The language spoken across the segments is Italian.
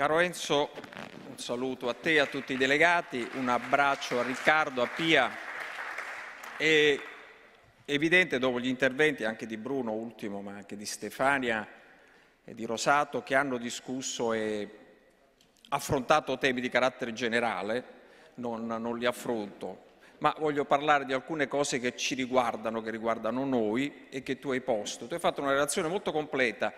Caro Enzo, un saluto a te, e a tutti i delegati, un abbraccio a Riccardo, a Pia. È evidente dopo gli interventi anche di Bruno, ultimo, ma anche di Stefania e di Rosato, che hanno discusso e affrontato temi di carattere generale, non, non li affronto, ma voglio parlare di alcune cose che ci riguardano, che riguardano noi e che tu hai posto. Tu hai fatto una relazione molto completa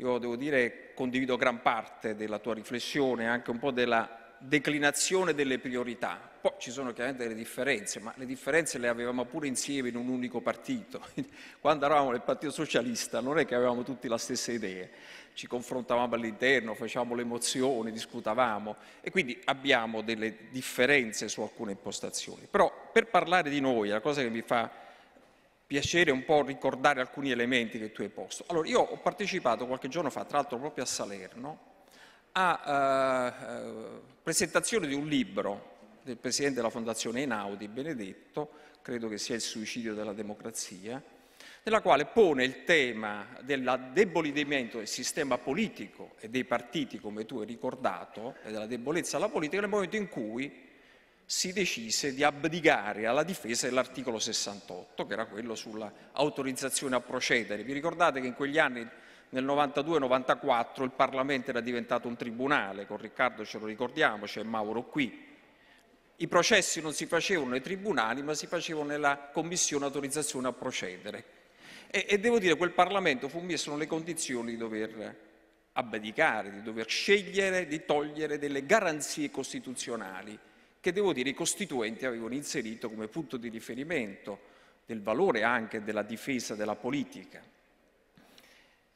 io devo dire condivido gran parte della tua riflessione, anche un po' della declinazione delle priorità. Poi ci sono chiaramente delle differenze, ma le differenze le avevamo pure insieme in un unico partito. Quando eravamo nel Partito Socialista non è che avevamo tutti la stessa idea, ci confrontavamo all'interno, facevamo le mozioni, discutavamo e quindi abbiamo delle differenze su alcune impostazioni. Però per parlare di noi, la cosa che mi fa piacere un po' ricordare alcuni elementi che tu hai posto. Allora, io ho partecipato qualche giorno fa, tra l'altro proprio a Salerno, a eh, eh, presentazione di un libro del presidente della Fondazione Einaudi, Benedetto, credo che sia il suicidio della democrazia, nella quale pone il tema dell'addebolimento del sistema politico e dei partiti, come tu hai ricordato, e della debolezza della politica nel momento in cui si decise di abdicare alla difesa dell'articolo 68, che era quello sull'autorizzazione a procedere. Vi ricordate che in quegli anni, nel 92-94, il Parlamento era diventato un tribunale, con Riccardo ce lo ricordiamo, c'è Mauro qui. I processi non si facevano nei tribunali, ma si facevano nella commissione autorizzazione a procedere. E, e devo dire, quel Parlamento fu messo nelle condizioni di dover abdicare, di dover scegliere, di togliere delle garanzie costituzionali che devo dire i costituenti avevano inserito come punto di riferimento del valore anche della difesa della politica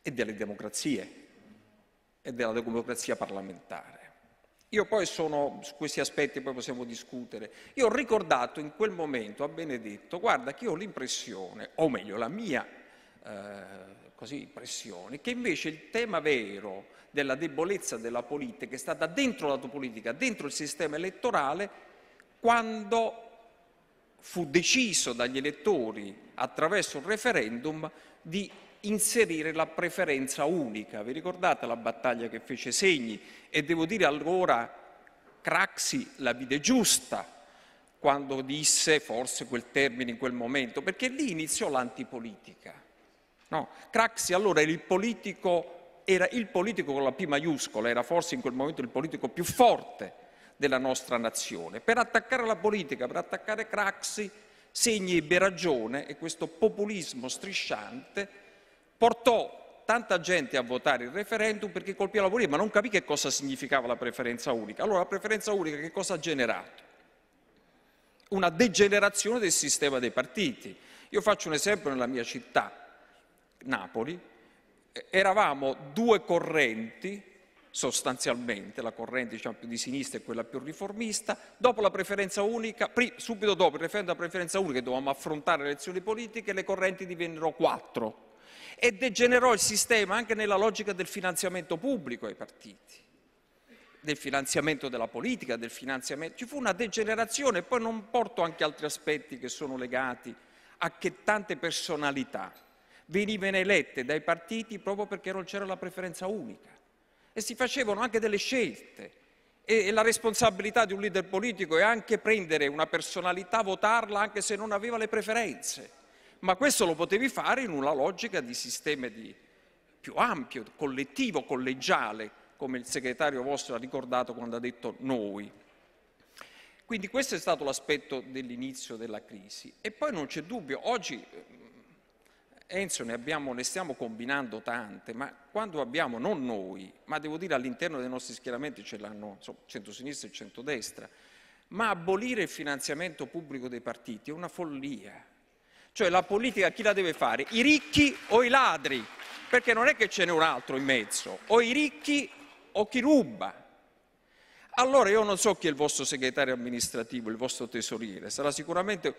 e delle democrazie e della democrazia parlamentare. Io poi sono, su questi aspetti poi possiamo discutere, io ho ricordato in quel momento a Benedetto, guarda che ho l'impressione, o meglio la mia eh, così pressione, che invece il tema vero della debolezza della politica è stata dentro la politica, dentro il sistema elettorale, quando fu deciso dagli elettori attraverso un referendum di inserire la preferenza unica. Vi ricordate la battaglia che fece Segni? E devo dire allora Craxi la vide giusta quando disse forse quel termine in quel momento, perché lì iniziò l'antipolitica. No? Craxi allora era il, politico, era il politico con la P maiuscola, era forse in quel momento il politico più forte della nostra nazione. Per attaccare la politica, per attaccare Craxi, Segni ebbe ragione e questo populismo strisciante portò tanta gente a votare il referendum perché colpì la politica, ma non capì che cosa significava la preferenza unica. Allora la preferenza unica che cosa ha generato? Una degenerazione del sistema dei partiti. Io faccio un esempio nella mia città. Napoli, eravamo due correnti, sostanzialmente, la corrente diciamo, più di sinistra e quella più riformista, dopo la preferenza unica, subito dopo il referendum della preferenza unica dovevamo affrontare le elezioni politiche, le correnti divennero quattro e degenerò il sistema anche nella logica del finanziamento pubblico ai partiti del finanziamento della politica, del finanziamento. Ci fu una degenerazione, e poi non porto anche altri aspetti che sono legati a che tante personalità venivano elette dai partiti proprio perché non c'era la preferenza unica e si facevano anche delle scelte e la responsabilità di un leader politico è anche prendere una personalità, votarla anche se non aveva le preferenze, ma questo lo potevi fare in una logica di sistema di più ampio, collettivo, collegiale, come il segretario vostro ha ricordato quando ha detto noi. Quindi questo è stato l'aspetto dell'inizio della crisi. E poi non c'è dubbio, oggi Enzo ne, abbiamo, ne stiamo combinando tante, ma quando abbiamo, non noi, ma devo dire all'interno dei nostri schieramenti ce l'hanno insomma, centrosinistra e centrodestra, ma abolire il finanziamento pubblico dei partiti è una follia. Cioè la politica chi la deve fare? I ricchi o i ladri? Perché non è che ce n'è un altro in mezzo, o i ricchi o chi ruba. Allora io non so chi è il vostro segretario amministrativo, il vostro tesoriere, sarà sicuramente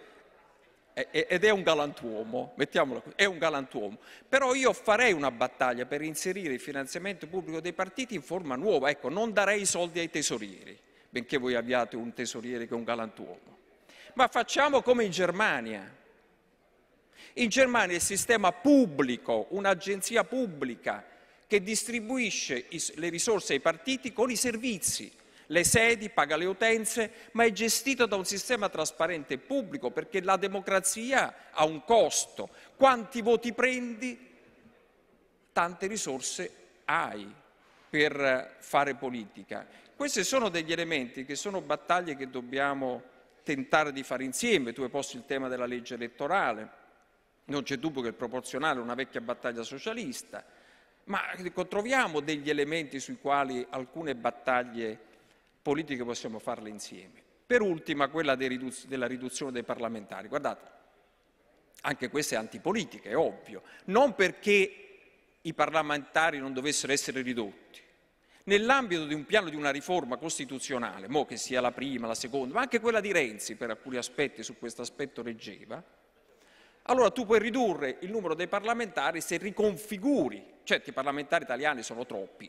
ed è un galantuomo, mettiamola così, è un galantuomo. Però io farei una battaglia per inserire il finanziamento pubblico dei partiti in forma nuova, ecco, non darei i soldi ai tesorieri, benché voi abbiate un tesoriere che è un galantuomo. Ma facciamo come in Germania. In Germania il sistema pubblico, un'agenzia pubblica che distribuisce le risorse ai partiti con i servizi le sedi, paga le utenze, ma è gestito da un sistema trasparente e pubblico perché la democrazia ha un costo. Quanti voti prendi, tante risorse hai per fare politica. Questi sono degli elementi che sono battaglie che dobbiamo tentare di fare insieme. Tu hai posto il tema della legge elettorale, non c'è dubbio che il proporzionale è una vecchia battaglia socialista, ma ecco, troviamo degli elementi sui quali alcune battaglie politiche possiamo farle insieme. Per ultima quella riduz- della riduzione dei parlamentari. Guardate, anche questa è antipolitica, è ovvio. Non perché i parlamentari non dovessero essere ridotti. Nell'ambito di un piano di una riforma costituzionale, mo che sia la prima, la seconda, ma anche quella di Renzi per alcuni aspetti, su questo aspetto reggeva, allora tu puoi ridurre il numero dei parlamentari se riconfiguri, certi parlamentari italiani sono troppi,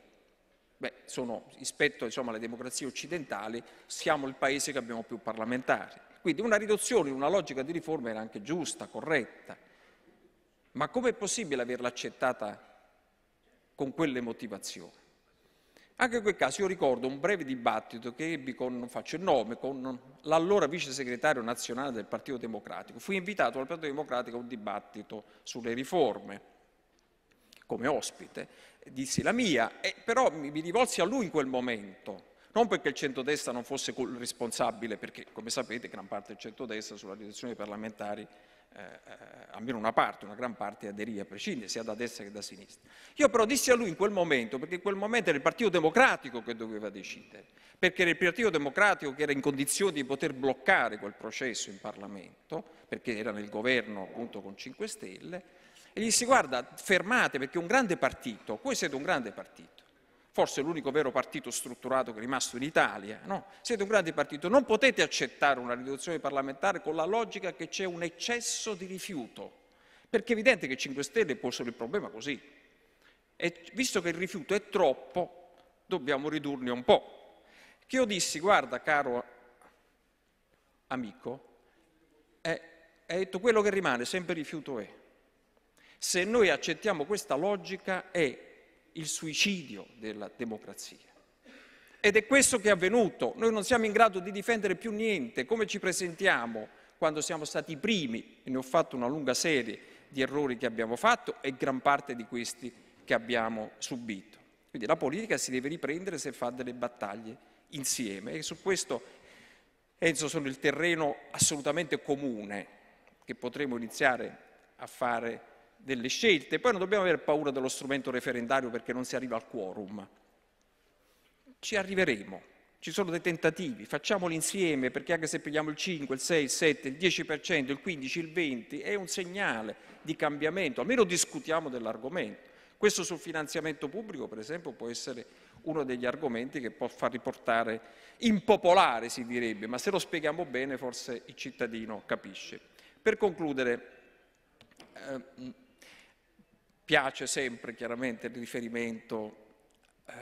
Beh, sono, rispetto diciamo, alle democrazie occidentali, siamo il paese che abbiamo più parlamentari. Quindi una riduzione in una logica di riforma era anche giusta, corretta, ma com'è possibile averla accettata con quelle motivazioni? Anche in quel caso io ricordo un breve dibattito che ebbi con, non faccio il nome, con l'allora vice segretario nazionale del Partito Democratico. Fui invitato dal Partito Democratico a un dibattito sulle riforme come ospite dissi la mia, e però mi, mi rivolsi a lui in quel momento, non perché il centrodestra non fosse responsabile, perché come sapete gran parte del centrodestra sulla riduzione dei parlamentari, eh, eh, almeno una parte, una gran parte aderì a prescindere sia da destra che da sinistra. Io però dissi a lui in quel momento, perché in quel momento era il Partito Democratico che doveva decidere, perché era il Partito Democratico che era in condizione di poter bloccare quel processo in Parlamento, perché era nel governo appunto con 5 Stelle, e gli disse guarda, fermate perché un grande partito, voi siete un grande partito, forse l'unico vero partito strutturato che è rimasto in Italia, no? Siete un grande partito, non potete accettare una riduzione parlamentare con la logica che c'è un eccesso di rifiuto, perché è evidente che 5 Stelle possono il problema così. E visto che il rifiuto è troppo, dobbiamo ridurne un po'. Che io dissi, guarda caro amico, è, eh, è detto quello che rimane, sempre rifiuto è. Se noi accettiamo questa logica è il suicidio della democrazia. Ed è questo che è avvenuto. Noi non siamo in grado di difendere più niente, come ci presentiamo quando siamo stati i primi, e ne ho fatto una lunga serie di errori che abbiamo fatto e gran parte di questi che abbiamo subito. Quindi la politica si deve riprendere se fa delle battaglie insieme e su questo Enzo sono il terreno assolutamente comune che potremo iniziare a fare delle scelte. Poi non dobbiamo avere paura dello strumento referendario perché non si arriva al quorum. Ci arriveremo, ci sono dei tentativi, facciamoli insieme perché anche se prendiamo il 5, il 6, il 7, il 10%, il 15, il 20 è un segnale di cambiamento, almeno discutiamo dell'argomento. Questo sul finanziamento pubblico, per esempio, può essere uno degli argomenti che può far riportare impopolare, si direbbe, ma se lo spieghiamo bene forse il cittadino capisce. Per concludere, eh, piace sempre chiaramente il riferimento eh,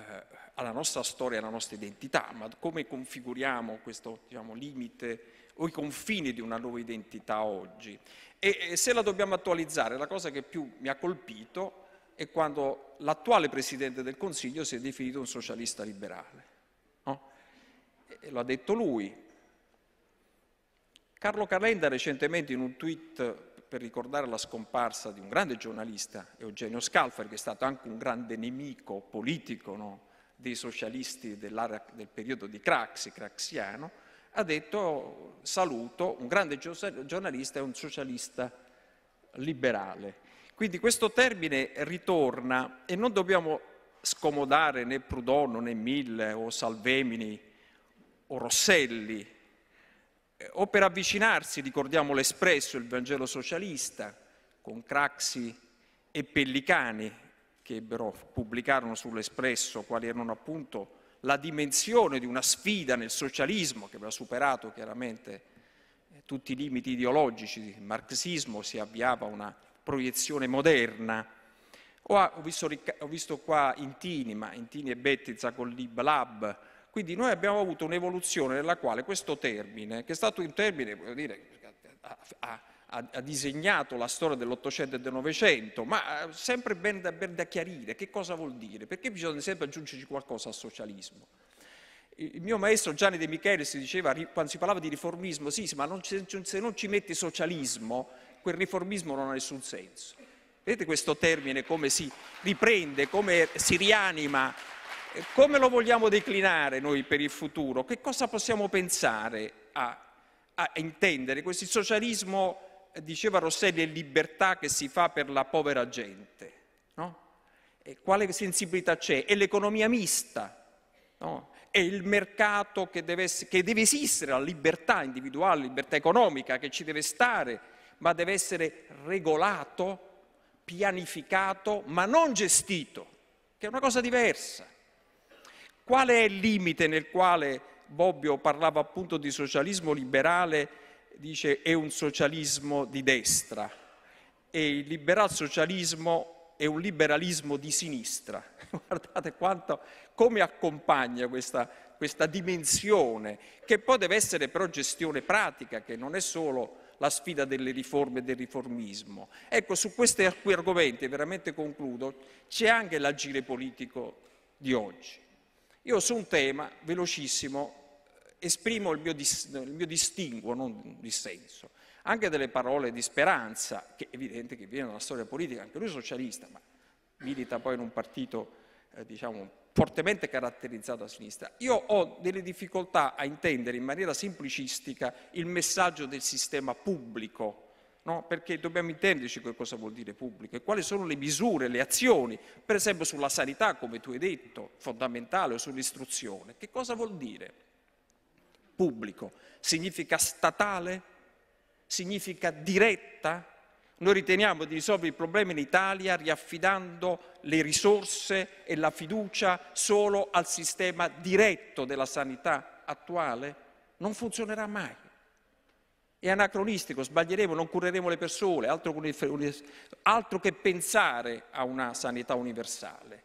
alla nostra storia, alla nostra identità, ma come configuriamo questo diciamo, limite o i confini di una nuova identità oggi. E, e se la dobbiamo attualizzare, la cosa che più mi ha colpito è quando l'attuale Presidente del Consiglio si è definito un socialista liberale. No? E lo ha detto lui. Carlo Calenda recentemente in un tweet per ricordare la scomparsa di un grande giornalista, Eugenio Scalfari, che è stato anche un grande nemico politico no, dei socialisti del periodo di Craxi, craxiano, ha detto saluto un grande giornalista è un socialista liberale. Quindi questo termine ritorna e non dobbiamo scomodare né Prudono né Mille o Salvemini o Rosselli eh, o per avvicinarsi, ricordiamo l'espresso, il Vangelo socialista, con Craxi e Pellicani, che ebbero, pubblicarono sull'espresso quali erano appunto la dimensione di una sfida nel socialismo che aveva superato chiaramente eh, tutti i limiti ideologici, il marxismo si avviava a una proiezione moderna. Ho visto, ho visto qua Intini, ma Intini e Bettiza con l'Ib Lab, quindi noi abbiamo avuto un'evoluzione nella quale questo termine, che è stato un termine, voglio dire, ha, ha, ha disegnato la storia dell'Ottocento e del Novecento, ma eh, sempre ben da, ben da chiarire che cosa vuol dire, perché bisogna sempre aggiungerci qualcosa al socialismo. Il mio maestro Gianni De Michele si diceva, quando si parlava di riformismo, sì, ma non se non ci metti socialismo, quel riformismo non ha nessun senso. Vedete questo termine come si riprende, come si rianima come lo vogliamo declinare noi per il futuro? Che cosa possiamo pensare a, a intendere? Questo socialismo, diceva Rosselli, è libertà che si fa per la povera gente. No? quale sensibilità c'è? È l'economia mista, no? è il mercato che deve, che deve esistere, la libertà individuale, la libertà economica che ci deve stare, ma deve essere regolato, pianificato, ma non gestito, che è una cosa diversa. Qual è il limite nel quale Bobbio parlava appunto di socialismo liberale, dice è un socialismo di destra e il liberal socialismo è un liberalismo di sinistra. Guardate quanto, come accompagna questa, questa dimensione, che poi deve essere però gestione pratica, che non è solo la sfida delle riforme e del riformismo. Ecco, su questi argomenti, veramente concludo, c'è anche l'agire politico di oggi. Io su un tema, velocissimo, eh, esprimo il mio, dis, il mio distinguo, non dissenso, anche delle parole di speranza, che è evidente che viene dalla storia politica, anche lui è socialista, ma milita poi in un partito, eh, diciamo, fortemente caratterizzato a sinistra. Io ho delle difficoltà a intendere in maniera semplicistica il messaggio del sistema pubblico no? perché dobbiamo intenderci che cosa vuol dire pubblico e quali sono le misure, le azioni, per esempio sulla sanità, come tu hai detto, fondamentale, o sull'istruzione. Che cosa vuol dire pubblico? Significa statale? Significa diretta? Noi riteniamo di risolvere il problema in Italia riaffidando le risorse e la fiducia solo al sistema diretto della sanità attuale? Non funzionerà mai. È anacronistico, sbaglieremo, non cureremo le persone, altro, altro che pensare a una sanità universale.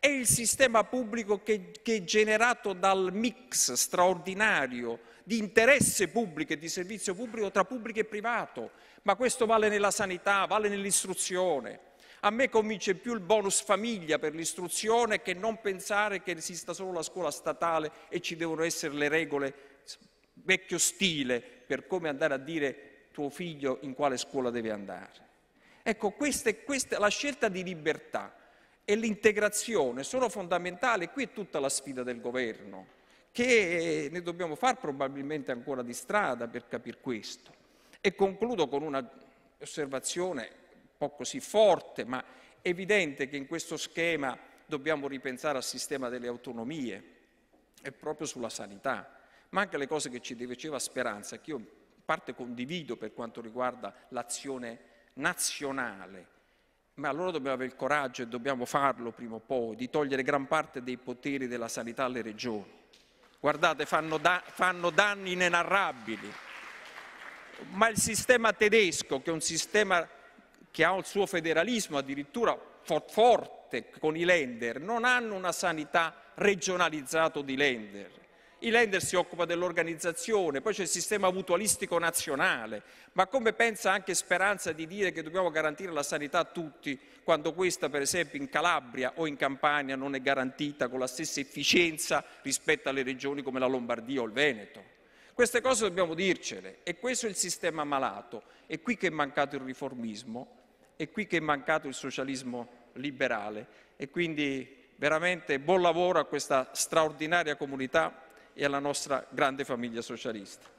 È il sistema pubblico che, che è generato dal mix straordinario di interesse pubblico e di servizio pubblico tra pubblico e privato, ma questo vale nella sanità, vale nell'istruzione. A me convince più il bonus famiglia per l'istruzione che non pensare che esista solo la scuola statale e ci devono essere le regole vecchio stile per come andare a dire tuo figlio in quale scuola deve andare. Ecco, queste, queste, la scelta di libertà e l'integrazione sono fondamentali, qui è tutta la sfida del governo, che ne dobbiamo fare probabilmente ancora di strada per capire questo. E concludo con un'osservazione un po' così forte, ma evidente che in questo schema dobbiamo ripensare al sistema delle autonomie e proprio sulla sanità ma anche le cose che ci diceva Speranza, che io in parte condivido per quanto riguarda l'azione nazionale, ma allora dobbiamo avere il coraggio e dobbiamo farlo prima o poi, di togliere gran parte dei poteri della sanità alle regioni. Guardate, fanno, da- fanno danni inenarrabili. Ma il sistema tedesco, che è un sistema che ha il suo federalismo addirittura forte con i lender, non hanno una sanità regionalizzata di lender i lender si occupano dell'organizzazione, poi c'è il sistema mutualistico nazionale, ma come pensa anche Speranza di dire che dobbiamo garantire la sanità a tutti quando questa per esempio in Calabria o in Campania non è garantita con la stessa efficienza rispetto alle regioni come la Lombardia o il Veneto? Queste cose dobbiamo dircele e questo è il sistema malato, è qui che è mancato il riformismo, è qui che è mancato il socialismo liberale e quindi veramente buon lavoro a questa straordinaria comunità e alla nostra grande famiglia socialista.